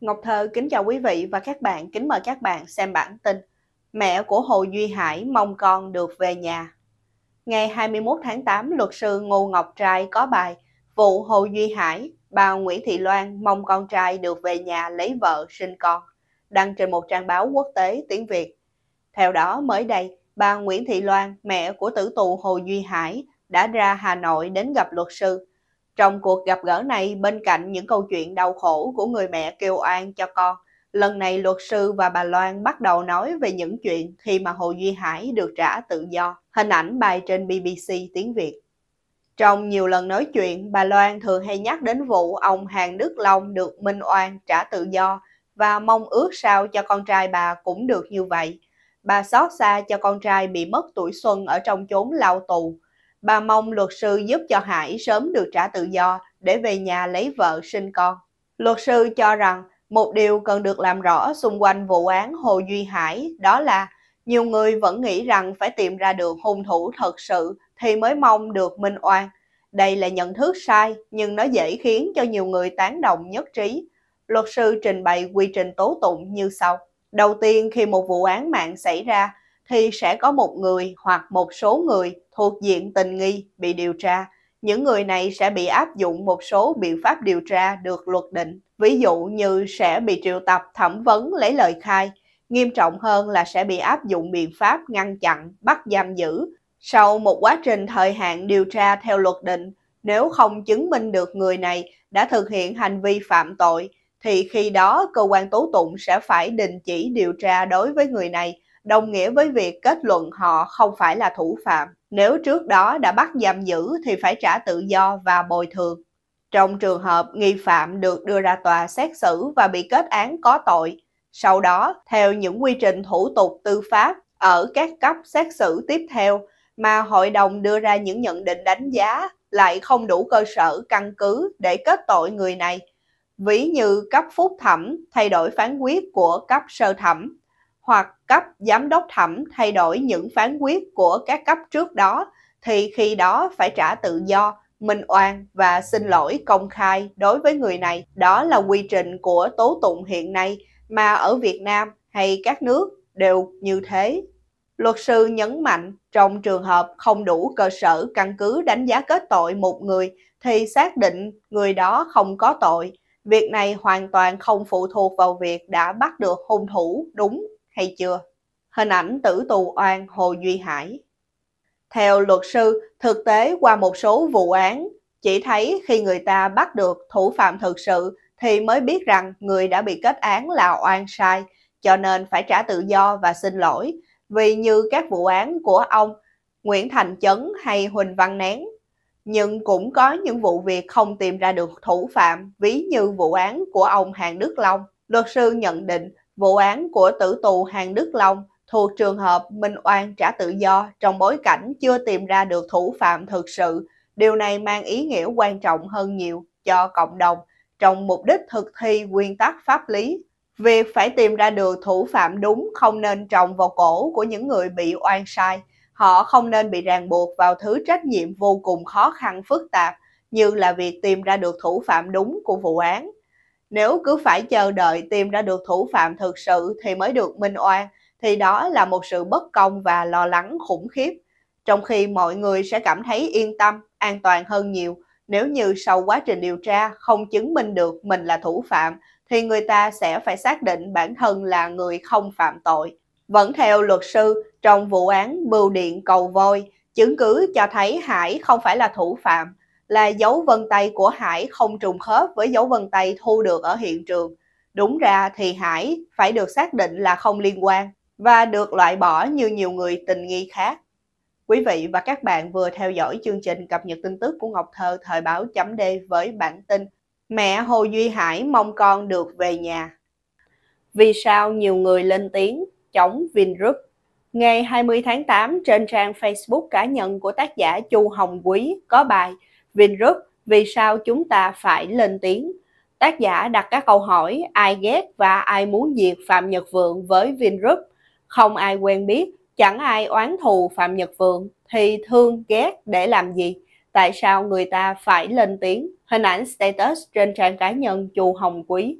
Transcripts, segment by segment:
Ngọc Thơ kính chào quý vị và các bạn, kính mời các bạn xem bản tin Mẹ của Hồ Duy Hải mong con được về nhà Ngày 21 tháng 8, luật sư Ngô Ngọc Trai có bài Vụ Hồ Duy Hải, bà Nguyễn Thị Loan mong con trai được về nhà lấy vợ sinh con đăng trên một trang báo quốc tế tiếng Việt. Theo đó, mới đây, bà Nguyễn Thị Loan, mẹ của tử tù Hồ Duy Hải, đã ra Hà Nội đến gặp luật sư trong cuộc gặp gỡ này, bên cạnh những câu chuyện đau khổ của người mẹ kêu oan cho con, lần này luật sư và bà Loan bắt đầu nói về những chuyện khi mà Hồ Duy Hải được trả tự do, hình ảnh bài trên BBC tiếng Việt. Trong nhiều lần nói chuyện, bà Loan thường hay nhắc đến vụ ông Hàng Đức Long được Minh Oan trả tự do và mong ước sao cho con trai bà cũng được như vậy. Bà xót xa cho con trai bị mất tuổi xuân ở trong chốn lao tù, Bà mong luật sư giúp cho Hải sớm được trả tự do để về nhà lấy vợ sinh con. Luật sư cho rằng một điều cần được làm rõ xung quanh vụ án Hồ Duy Hải đó là nhiều người vẫn nghĩ rằng phải tìm ra được hung thủ thật sự thì mới mong được minh oan. Đây là nhận thức sai nhưng nó dễ khiến cho nhiều người tán đồng nhất trí. Luật sư trình bày quy trình tố tụng như sau. Đầu tiên khi một vụ án mạng xảy ra thì sẽ có một người hoặc một số người thuộc diện tình nghi bị điều tra, những người này sẽ bị áp dụng một số biện pháp điều tra được luật định, ví dụ như sẽ bị triệu tập thẩm vấn lấy lời khai, nghiêm trọng hơn là sẽ bị áp dụng biện pháp ngăn chặn, bắt giam giữ. Sau một quá trình thời hạn điều tra theo luật định, nếu không chứng minh được người này đã thực hiện hành vi phạm tội, thì khi đó cơ quan tố tụng sẽ phải đình chỉ điều tra đối với người này đồng nghĩa với việc kết luận họ không phải là thủ phạm. Nếu trước đó đã bắt giam giữ thì phải trả tự do và bồi thường. Trong trường hợp nghi phạm được đưa ra tòa xét xử và bị kết án có tội, sau đó theo những quy trình thủ tục tư pháp ở các cấp xét xử tiếp theo mà hội đồng đưa ra những nhận định đánh giá lại không đủ cơ sở căn cứ để kết tội người này, ví như cấp phúc thẩm thay đổi phán quyết của cấp sơ thẩm hoặc cấp giám đốc thẩm thay đổi những phán quyết của các cấp trước đó thì khi đó phải trả tự do, minh oan và xin lỗi công khai đối với người này. Đó là quy trình của tố tụng hiện nay mà ở Việt Nam hay các nước đều như thế. Luật sư nhấn mạnh trong trường hợp không đủ cơ sở căn cứ đánh giá kết tội một người thì xác định người đó không có tội. Việc này hoàn toàn không phụ thuộc vào việc đã bắt được hung thủ đúng hay chưa? Hình ảnh tử tù oan Hồ Duy Hải Theo luật sư, thực tế qua một số vụ án, chỉ thấy khi người ta bắt được thủ phạm thực sự thì mới biết rằng người đã bị kết án là oan sai, cho nên phải trả tự do và xin lỗi, vì như các vụ án của ông Nguyễn Thành Chấn hay Huỳnh Văn Nén. Nhưng cũng có những vụ việc không tìm ra được thủ phạm, ví như vụ án của ông Hàng Đức Long. Luật sư nhận định vụ án của tử tù Hàng Đức Long thuộc trường hợp Minh Oan trả tự do trong bối cảnh chưa tìm ra được thủ phạm thực sự. Điều này mang ý nghĩa quan trọng hơn nhiều cho cộng đồng trong mục đích thực thi nguyên tắc pháp lý. Việc phải tìm ra được thủ phạm đúng không nên trồng vào cổ của những người bị oan sai. Họ không nên bị ràng buộc vào thứ trách nhiệm vô cùng khó khăn phức tạp như là việc tìm ra được thủ phạm đúng của vụ án. Nếu cứ phải chờ đợi tìm ra được thủ phạm thực sự thì mới được minh oan, thì đó là một sự bất công và lo lắng khủng khiếp. Trong khi mọi người sẽ cảm thấy yên tâm, an toàn hơn nhiều, nếu như sau quá trình điều tra không chứng minh được mình là thủ phạm, thì người ta sẽ phải xác định bản thân là người không phạm tội. Vẫn theo luật sư, trong vụ án Bưu điện Cầu Voi, chứng cứ cho thấy Hải không phải là thủ phạm, là dấu vân tay của Hải không trùng khớp với dấu vân tay thu được ở hiện trường. Đúng ra thì Hải phải được xác định là không liên quan và được loại bỏ như nhiều người tình nghi khác. Quý vị và các bạn vừa theo dõi chương trình cập nhật tin tức của Ngọc Thơ thời báo chấm D với bản tin Mẹ Hồ Duy Hải mong con được về nhà. Vì sao nhiều người lên tiếng chống Vingroup? Ngày 20 tháng 8 trên trang Facebook cá nhân của tác giả Chu Hồng Quý có bài Vingroup, vì sao chúng ta phải lên tiếng? Tác giả đặt các câu hỏi ai ghét và ai muốn diệt Phạm Nhật Vượng với Vingroup. Không ai quen biết, chẳng ai oán thù Phạm Nhật Vượng thì thương ghét để làm gì? Tại sao người ta phải lên tiếng? Hình ảnh status trên trang cá nhân Chu Hồng Quý.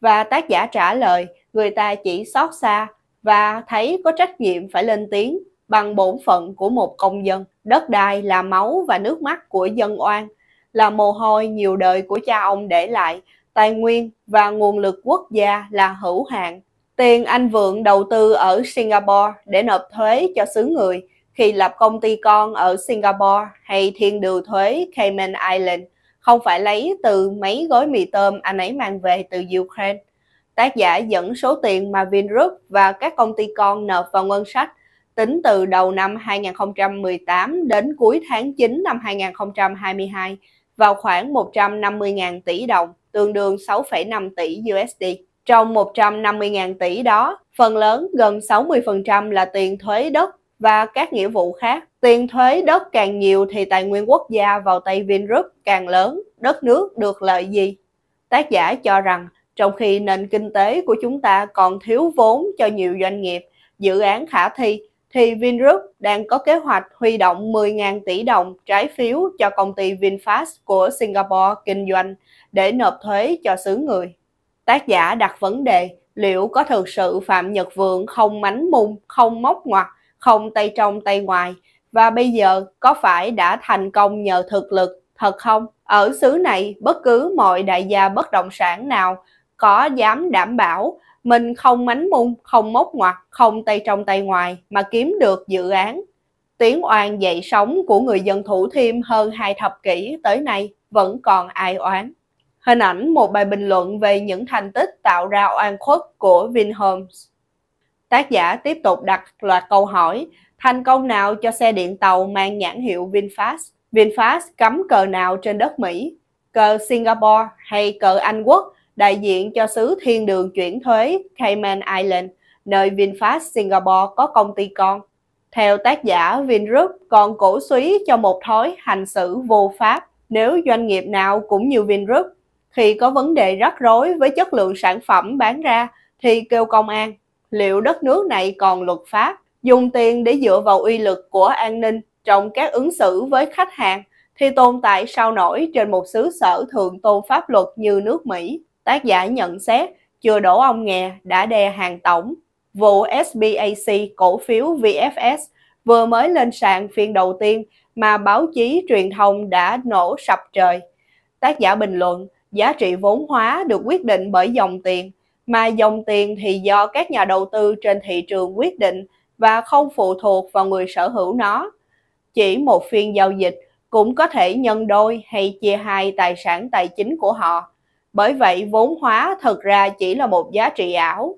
Và tác giả trả lời, người ta chỉ xót xa và thấy có trách nhiệm phải lên tiếng bằng bổn phận của một công dân. Đất đai là máu và nước mắt của dân oan, là mồ hôi nhiều đời của cha ông để lại, tài nguyên và nguồn lực quốc gia là hữu hạn. Tiền anh Vượng đầu tư ở Singapore để nộp thuế cho xứ người khi lập công ty con ở Singapore hay thiên đường thuế Cayman Island không phải lấy từ mấy gói mì tôm anh ấy mang về từ Ukraine. Tác giả dẫn số tiền mà Vingroup và các công ty con nộp vào ngân sách tính từ đầu năm 2018 đến cuối tháng 9 năm 2022 vào khoảng 150.000 tỷ đồng, tương đương 6,5 tỷ USD. Trong 150.000 tỷ đó, phần lớn gần 60% là tiền thuế đất và các nghĩa vụ khác. Tiền thuế đất càng nhiều thì tài nguyên quốc gia vào tay Vingroup càng lớn, đất nước được lợi gì? Tác giả cho rằng, trong khi nền kinh tế của chúng ta còn thiếu vốn cho nhiều doanh nghiệp, dự án khả thi thì Vingroup đang có kế hoạch huy động 10.000 tỷ đồng trái phiếu cho công ty VinFast của Singapore kinh doanh để nộp thuế cho xứ người. Tác giả đặt vấn đề liệu có thực sự Phạm Nhật Vượng không mánh mung, không móc ngoặt, không tay trong tay ngoài và bây giờ có phải đã thành công nhờ thực lực thật không? Ở xứ này, bất cứ mọi đại gia bất động sản nào có dám đảm bảo mình không mánh mung, không móc ngoặt, không tay trong tay ngoài mà kiếm được dự án. Tiếng oan dậy sóng của người dân Thủ Thiêm hơn hai thập kỷ tới nay vẫn còn ai oán. Hình ảnh một bài bình luận về những thành tích tạo ra oan khuất của Vinhomes. Tác giả tiếp tục đặt loạt câu hỏi, thành công nào cho xe điện tàu mang nhãn hiệu VinFast? VinFast cấm cờ nào trên đất Mỹ? Cờ Singapore hay cờ Anh Quốc? đại diện cho xứ thiên đường chuyển thuế Cayman Island, nơi VinFast Singapore có công ty con. Theo tác giả, Vingroup còn cổ suý cho một thói hành xử vô pháp nếu doanh nghiệp nào cũng như Vingroup. Khi có vấn đề rắc rối với chất lượng sản phẩm bán ra thì kêu công an. Liệu đất nước này còn luật pháp? Dùng tiền để dựa vào uy lực của an ninh trong các ứng xử với khách hàng thì tồn tại sao nổi trên một xứ sở thượng tôn pháp luật như nước Mỹ tác giả nhận xét chưa đổ ông nghè đã đè hàng tổng. Vụ SBAC cổ phiếu VFS vừa mới lên sàn phiên đầu tiên mà báo chí truyền thông đã nổ sập trời. Tác giả bình luận, giá trị vốn hóa được quyết định bởi dòng tiền, mà dòng tiền thì do các nhà đầu tư trên thị trường quyết định và không phụ thuộc vào người sở hữu nó. Chỉ một phiên giao dịch cũng có thể nhân đôi hay chia hai tài sản tài chính của họ bởi vậy, vốn hóa thực ra chỉ là một giá trị ảo.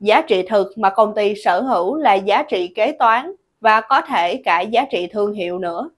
Giá trị thực mà công ty sở hữu là giá trị kế toán và có thể cả giá trị thương hiệu nữa.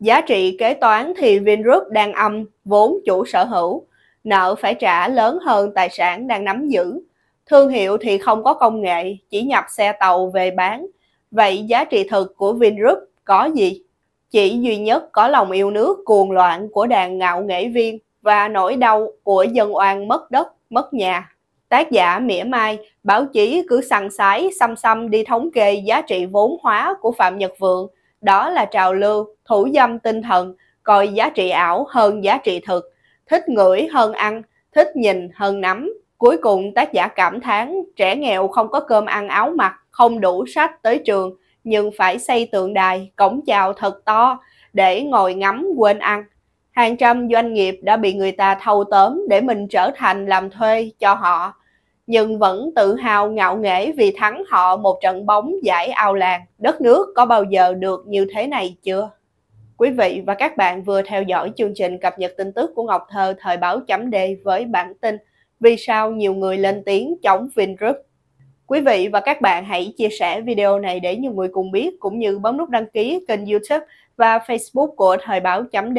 Giá trị kế toán thì Vingroup đang âm vốn chủ sở hữu, nợ phải trả lớn hơn tài sản đang nắm giữ. Thương hiệu thì không có công nghệ, chỉ nhập xe tàu về bán. Vậy giá trị thực của Vingroup có gì? Chỉ duy nhất có lòng yêu nước cuồng loạn của đàn ngạo nghệ viên và nỗi đau của dân oan mất đất, mất nhà. Tác giả mỉa mai, báo chí cứ săn sái xăm xăm đi thống kê giá trị vốn hóa của Phạm Nhật Vượng. Đó là trào lưu, thủ dâm tinh thần, coi giá trị ảo hơn giá trị thực, thích ngửi hơn ăn, thích nhìn hơn nắm. Cuối cùng tác giả cảm thán trẻ nghèo không có cơm ăn áo mặc, không đủ sách tới trường, nhưng phải xây tượng đài, cổng chào thật to để ngồi ngắm quên ăn. Hàng trăm doanh nghiệp đã bị người ta thâu tóm để mình trở thành làm thuê cho họ, nhưng vẫn tự hào ngạo nghễ vì thắng họ một trận bóng giải ao làng. Đất nước có bao giờ được như thế này chưa? Quý vị và các bạn vừa theo dõi chương trình cập nhật tin tức của Ngọc Thơ thời báo chấm D với bản tin Vì sao nhiều người lên tiếng chống Vingroup? Quý vị và các bạn hãy chia sẻ video này để nhiều người cùng biết cũng như bấm nút đăng ký kênh YouTube và Facebook của Thời báo chấm D